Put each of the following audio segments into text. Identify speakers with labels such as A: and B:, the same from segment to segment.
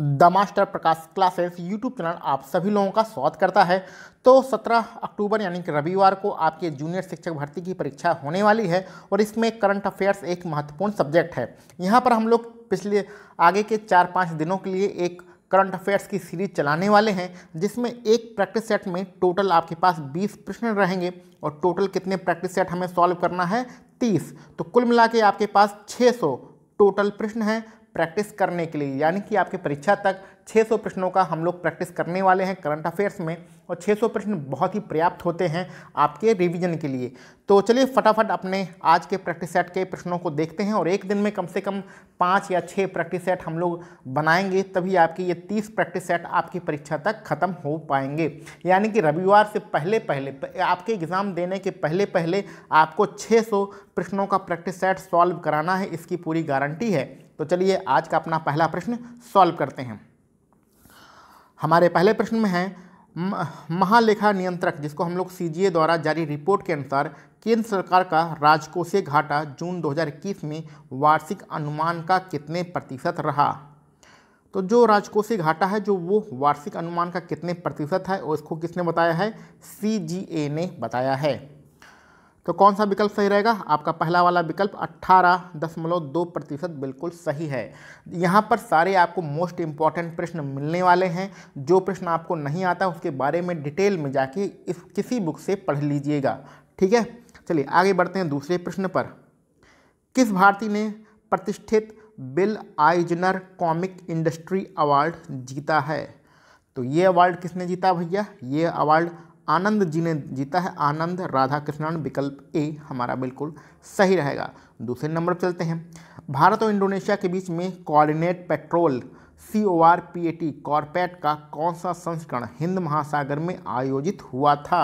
A: the master Prakash classes YouTube channel आप सभी लोगों का स्वागत करता है तो 17 अक्टूबर यानी कि रविवार को आपके जूनियर शिक्षक भर्ती की परीक्षा होने वाली है और इसमें करंट अफेयर्स एक महत्वपूर्ण सब्जेक्ट है यहाँ पर हम लोग पिछले आगे के चार पाँच दिनों के लिए एक करंट अफेयर्स की सीरीज चलाने वाले हैं जिसमें एक प्रैक्टिस सेट में टोटल आपके पास 20 प्रश्न रहेंगे और टोटल कितने प्रैक्टिस सेट हमें सॉल्व करना है 30 तो कुल मिला के आपके पास 600 टोटल प्रश्न हैं प्रैक्टिस करने के लिए यानी कि आपकी परीक्षा तक 600 प्रश्नों का हम लोग प्रैक्टिस करने वाले हैं करंट अफेयर्स में और 600 प्रश्न बहुत ही पर्याप्त होते हैं आपके रिवीजन के लिए तो चलिए फटाफट अपने आज के प्रैक्टिस सेट के प्रश्नों को देखते हैं और एक दिन में कम से कम पाँच या छः प्रैक्टिस सेट हम लोग बनाएंगे तभी आपकी ये तीस प्रैक्टिस सेट आपकी परीक्षा तक ख़त्म हो पाएंगे यानी कि रविवार से पहले पहले आपके एग्ज़ाम देने के पहले पहले आपको छः प्रश्नों का प्रैक्टिस सेट सॉल्व कराना है इसकी पूरी गारंटी है तो चलिए आज का अपना पहला प्रश्न सॉल्व करते हैं हमारे पहले प्रश्न में है महालेखा नियंत्रक जिसको हम लोग सी द्वारा जारी रिपोर्ट के अनुसार केंद्र सरकार का राजकोषीय घाटा जून 2021 में वार्षिक अनुमान का कितने प्रतिशत रहा तो जो राजकोषीय घाटा है जो वो वार्षिक अनुमान का कितने प्रतिशत है और इसको किसने बताया है सी ने बताया है तो कौन सा विकल्प सही रहेगा आपका पहला वाला विकल्प अट्ठारह दशमलव दो प्रतिशत बिल्कुल सही है यहाँ पर सारे आपको मोस्ट इम्पॉर्टेंट प्रश्न मिलने वाले हैं जो प्रश्न आपको नहीं आता उसके बारे में डिटेल में जाके इस किसी बुक से पढ़ लीजिएगा ठीक है चलिए आगे बढ़ते हैं दूसरे प्रश्न पर किस भारती ने प्रतिष्ठित Bill Eisner comic industry award जीता है तो ये अवार्ड किसने जीता भैया ये अवार्ड आनंद जी ने जीता है आनंद राधा कृष्णन विकल्प ए हमारा बिल्कुल सही रहेगा दूसरे नंबर पर चलते हैं भारत और इंडोनेशिया के बीच में coordinate patrol C O R P A T CORPAT का कौन सा संस्करण हिंद महासागर में आयोजित हुआ था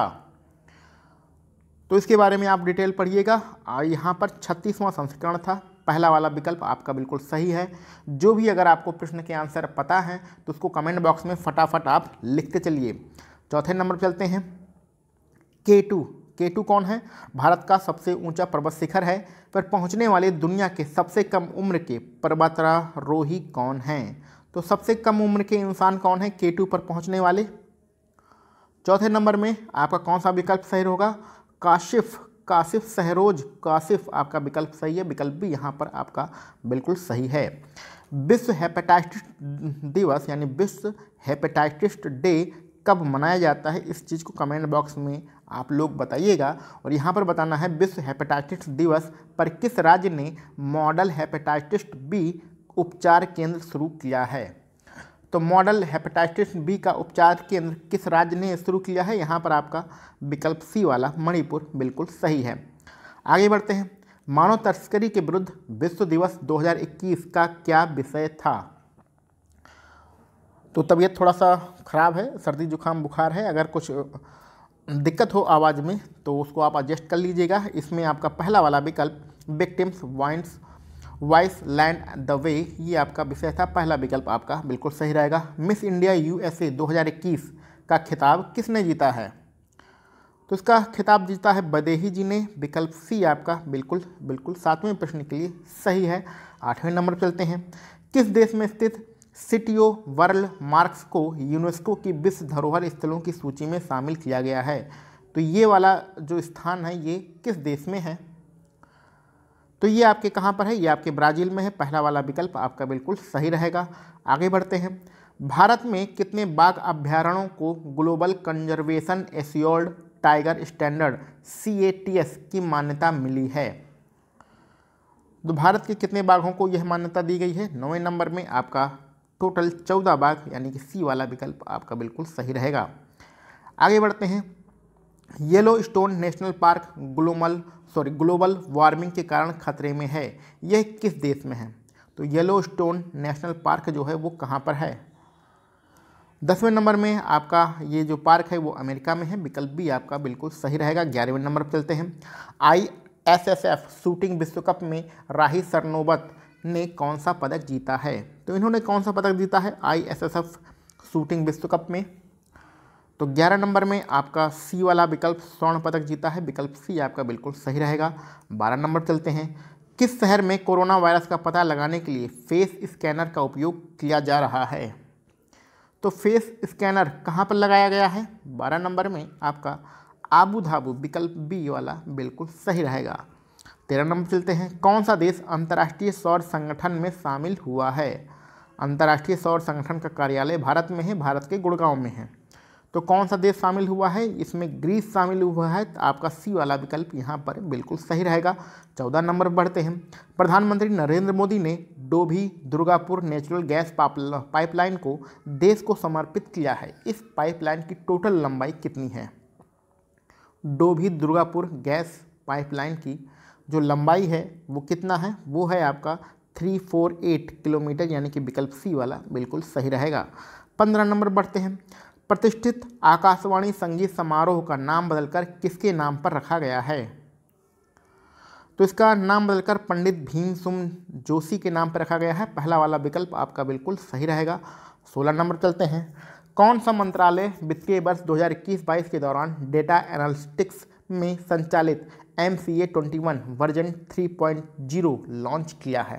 A: तो इसके बारे में आप डिटेल पढ़िएगा यहाँ पर छत्तीसवां संस्करण था पहला वाला विकल्प आपका बिल्कुल सही है जो भी अगर आपको प्रश्न के आंसर पता है तो उसको कमेंट बॉक्स में फटाफट आप लिखते चलिए चौथे नंबर पर चलते हैं के टू के टू कौन है भारत का सबसे ऊंचा पर्वत शिखर है पर पहुंचने वाले दुनिया के सबसे कम उम्र के पर्वतारोही कौन हैं तो सबसे कम उम्र के इंसान कौन है के टू पर पहुंचने वाले चौथे नंबर में आपका कौन सा विकल्प सही होगा काशिफ काशिफ सहरोज काशिफ आपका विकल्प सही है विकल्प भी यहाँ पर आपका बिल्कुल सही है विश्व हेपेटाइटिस दिवस यानी विश्व हेपेटाइटिस डे कब मनाया जाता है इस चीज़ को कमेंट बॉक्स में आप लोग बताइएगा और यहाँ पर बताना है विश्व हेपेटाइटिस दिवस पर किस राज्य ने मॉडल हेपेटाइटिस बी उपचार केंद्र शुरू किया है तो मॉडल हेपेटाइटिस बी का उपचार केंद्र किस राज्य ने शुरू किया है यहाँ पर आपका विकल्प सी वाला मणिपुर बिल्कुल सही है आगे बढ़ते हैं मानव तस्करी के विरुद्ध विश्व दिवस 2021 का क्या विषय था तो तबीयत थोड़ा सा ख़राब है सर्दी जुकाम बुखार है अगर कुछ दिक्कत हो आवाज़ में तो उसको आप एडजस्ट कर लीजिएगा इसमें आपका पहला वाला विकल्प victims vines vice land the way ये आपका विषय था पहला विकल्प आपका बिल्कुल सही रहेगा मिस इंडिया यूएसए 2021 का खिताब किसने जीता है तो इसका खिताब जीता है बदेही जी ने विकल्प सी आपका बिल्कुल बिल्कुल सातवें प्रश्न के लिए सही है आठवें नंबर चलते हैं किस देश में स्थित सिटियो वर्ल मार्क्स को यूनेस्को की विश्व धरोहर स्थलों की सूची में शामिल किया गया है तो ये वाला जो स्थान है ये किस देश में है तो ये आपके कहाँ पर है ये आपके ब्राज़ील में है पहला वाला विकल्प आपका बिल्कुल सही रहेगा आगे बढ़ते हैं भारत में कितने बाघ अभ्यारण्यों को global conservation assured tiger standard सी की मान्यता मिली है तो भारत के कितने बाघों को यह मान्यता दी गई है नौवें नंबर में आपका टोटल चौदह बाग यानी कि सी वाला विकल्प आपका बिल्कुल सही रहेगा आगे बढ़ते हैं Yellowstone national park global sorry global warming के कारण खतरे में है यह किस देश में है तो येलो स्टोन नेशनल पार्क जो है वो कहाँ पर है दसवें नंबर में आपका ये जो पार्क है वो अमेरिका में है विकल्प भी आपका बिल्कुल सही रहेगा ग्यारहवें नंबर पर चलते हैं I S S F shooting विश्व कप में राही सरनोबत ने कौन सा पदक जीता है तो इन्होंने कौन सा पदक जीता है I S S F shooting विश्व कप में तो 11 नंबर में आपका सी वाला विकल्प स्वर्ण पदक जीता है विकल्प सी आपका बिल्कुल सही रहेगा 12 नंबर चलते हैं किस शहर में कोरोना वायरस का पता लगाने के लिए फेस स्कैनर का उपयोग किया जा रहा है तो फेस स्कैनर कहाँ पर लगाया गया है बारह नंबर में आपका आबू धाबू विकल्प बी वाला बिल्कुल सही रहेगा तेरह नंबर चलते हैं कौन सा देश अंतर्राष्ट्रीय सौर संगठन में शामिल हुआ है अंतर्राष्ट्रीय सौर संगठन का कार्यालय भारत में है भारत के गुड़गांव में है तो कौन सा देश शामिल हुआ है इसमें ग्रीस शामिल हुआ है तो आपका सी वाला विकल्प यहाँ पर बिल्कुल सही रहेगा चौदह नंबर बढ़ते हैं प्रधानमंत्री नरेंद्र मोदी ने Dobhi Durgapur natural gas pipeline को देश को समर्पित किया है इस पाइपलाइन की टोटल लंबाई कितनी है डोभी दुर्गापुर गैस पाइपलाइन की जो लंबाई है वो कितना है वो है आपका थ्री फोर एट किलोमीटर यानी कि विकल्प सी वाला बिल्कुल सही रहेगा पंद्रह नंबर बढ़ते हैं प्रतिष्ठित आकाशवाणी संगीत समारोह का नाम बदलकर किसके नाम पर रखा गया है तो इसका नाम बदलकर पंडित भीमसुम जोशी के नाम पर रखा गया है पहला वाला विकल्प आपका बिल्कुल सही रहेगा सोलह नंबर चलते हैं कौन सा मंत्रालय वित्तीय वर्ष 2021-22 के दौरान डेटा एनालिटिक्स में संचालित M C A twenty one version three point zero launch किया है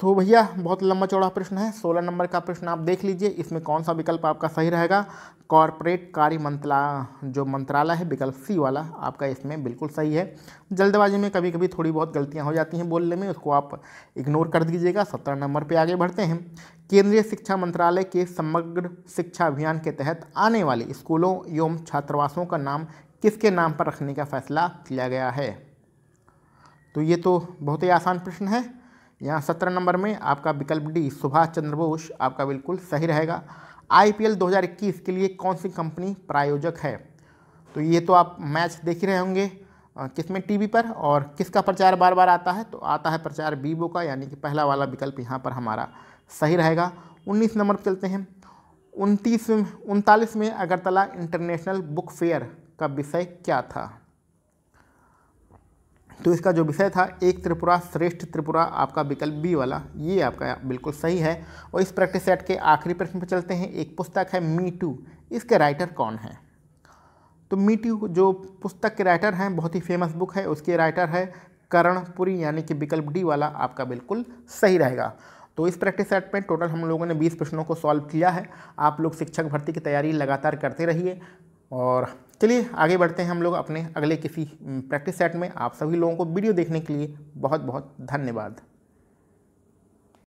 A: तो भैया बहुत लंबा चौड़ा प्रश्न है सोलह नंबर का प्रश्न आप देख लीजिए इसमें कौन सा विकल्प आपका सही रहेगा कॉरपोरेट कार्य मंत्रा जो मंत्रालय है विकल्प सी वाला आपका इसमें बिल्कुल सही है जल्दबाजी में कभी कभी थोड़ी बहुत गलतियां हो जाती हैं बोलने में उसको आप इग्नोर कर दीजिएगा सत्रह नंबर पर आगे बढ़ते हैं केंद्रीय शिक्षा मंत्रालय के समग्र शिक्षा अभियान के तहत आने वाले स्कूलों एवं छात्रावासों का नाम किसके नाम पर रखने का फैसला किया गया है तो ये तो बहुत ही आसान प्रश्न है यहाँ सत्रह नंबर में आपका विकल्प डी सुभाष चंद्र बोस आपका बिल्कुल सही रहेगा आईपीएल 2021 के लिए कौन सी कंपनी प्रायोजक है तो ये तो आप मैच देख ही रहे होंगे किस में टीवी पर और किसका प्रचार बार बार आता है तो आता है प्रचार वीवो का यानी कि पहला वाला विकल्प यहाँ पर हमारा सही रहेगा उन्नीस नंबर पर चलते हैं उनतीस उनतालीस में अगरतला इंटरनेशनल बुक फेयर का विषय क्या था तो इसका जो विषय था एक त्रिपुरा श्रेष्ठ त्रिपुरा आपका विकल्प बी वाला ये आपका बिल्कुल सही है और इस प्रैक्टिस सेट के आखिरी प्रश्न पर चलते हैं एक पुस्तक है मी टू इसके राइटर कौन है तो मी टू जो पुस्तक के राइटर हैं बहुत ही फेमस बुक है उसके राइटर है करणपुरी यानी कि विकल्प डी वाला आपका बिल्कुल सही रहेगा तो इस प्रैक्टिस सेट में टोटल हम लोगों ने 20 प्रश्नों को सॉल्व किया है आप लोग शिक्षक भर्ती की तैयारी लगातार करते रहिए और चलिए आगे बढ़ते हैं हम लोग अपने अगले किसी प्रैक्टिस हम्म, सेट में आप सभी लोगों को वीडियो देखने के लिए बहुत बहुत धन्यवाद